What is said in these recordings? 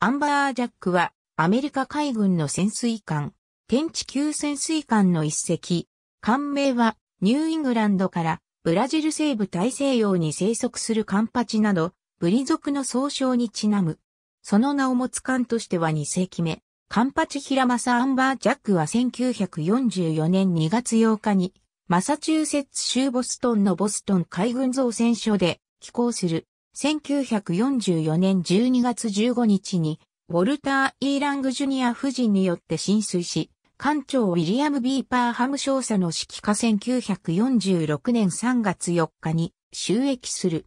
アンバージャックは、アメリカ海軍の潜水艦、天地級潜水艦の一隻。艦名は、ニューイングランドから、ブラジル西部大西洋に生息するカンパチなど、ブリ族の総称にちなむ。その名を持つ艦としては2世紀目。カンパチヒラマサ・アンバージャックは1944年2月8日に、マサチューセッツ州ボストンのボストン海軍造船所で寄港する。1944年12月15日に、ウォルター・イーラング・ジュニア夫人によって浸水し、艦長ウィリアム・ビーパーハム少佐の指揮下1946年3月4日に収益する。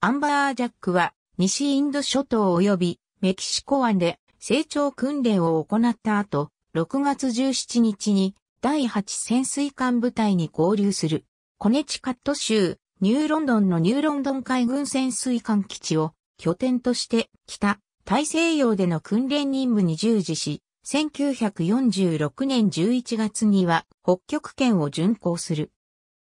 アンバー・ジャックは西インド諸島及びメキシコ湾で成長訓練を行った後、6月17日に第8潜水艦部隊に合流する。コネチカット州ニューロンドンのニューロンドン海軍潜水艦基地を拠点として北大西洋での訓練任務に従事し、1946年11月には北極圏を巡航する。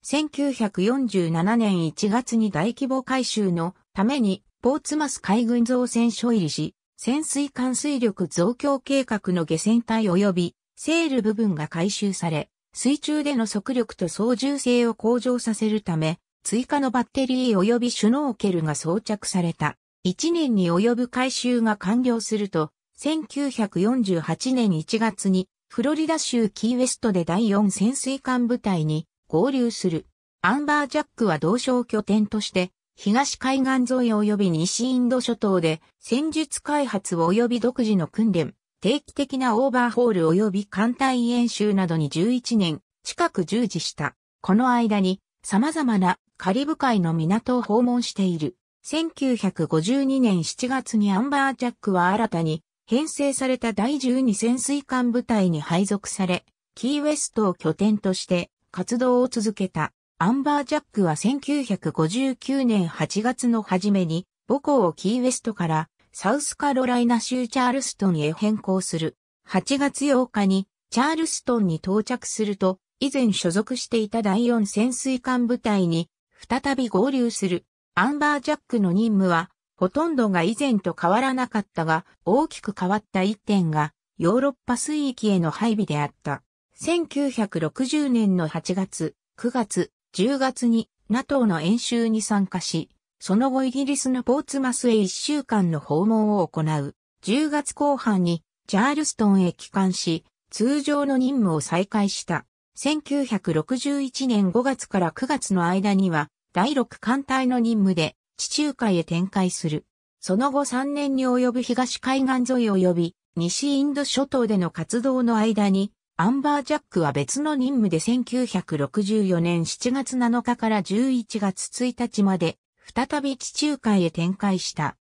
1947年1月に大規模改修のためにポーツマス海軍造船所入りし、潜水艦水力増強計画の下船体及びセール部分が改修され、水中での速力と操縦性を向上させるため、追加のバッテリー及びシュノーケルが装着された。1年に及ぶ改修が完了すると、1948年1月にフロリダ州キーウェストで第4潜水艦部隊に合流する。アンバージャックは同省拠点として、東海岸沿い及び西インド諸島で戦術開発及び独自の訓練、定期的なオーバーホール及び艦隊演習などに11年近く従事した。この間に様々なカリブ海の港を訪問している。1952年7月にアンバージャックは新たに編成された第12潜水艦部隊に配属され、キーウェストを拠点として活動を続けた。アンバージャックは1959年8月の初めに母校をキーウェストからサウスカロライナ州チャールストンへ変更する。8月8日にチャールストンに到着すると、以前所属していた第4潜水艦部隊に再び合流する。アンバージャックの任務は、ほとんどが以前と変わらなかったが、大きく変わった一点が、ヨーロッパ水域への配備であった。1960年の8月、9月、10月に NATO の演習に参加し、その後イギリスのポーツマスへ1週間の訪問を行う。10月後半にジャールストンへ帰還し、通常の任務を再開した。1961年5月から9月の間には、第6艦隊の任務で地中海へ展開する。その後3年に及ぶ東海岸沿い及び西インド諸島での活動の間に、アンバージャックは別の任務で1964年7月7日から11月1日まで、再び地中海へ展開した。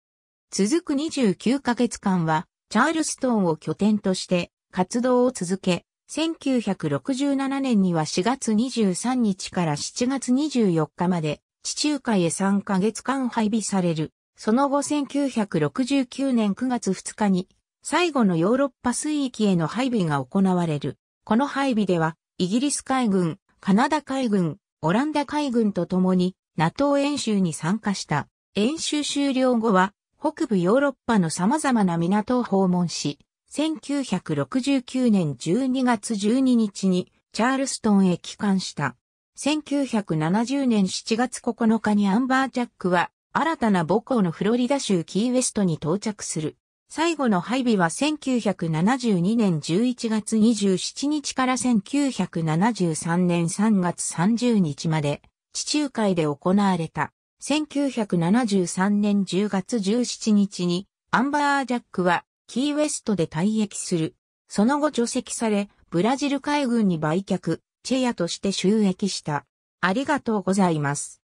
続く29ヶ月間は、チャールストンを拠点として活動を続け、1967年には4月23日から7月24日まで地中海へ3ヶ月間配備される。その後1969年9月2日に最後のヨーロッパ水域への配備が行われる。この配備ではイギリス海軍、カナダ海軍、オランダ海軍と共に NATO 演習に参加した。演習終了後は北部ヨーロッパの様々な港を訪問し、1969年12月12日にチャールストンへ帰還した。1970年7月9日にアンバージャックは新たな母校のフロリダ州キーウェストに到着する。最後の配備は1972年11月27日から1973年3月30日まで地中海で行われた。1973年10月17日にアンバージャックはキーウェストで退役する。その後除籍され、ブラジル海軍に売却、チェヤとして収益した。ありがとうございます。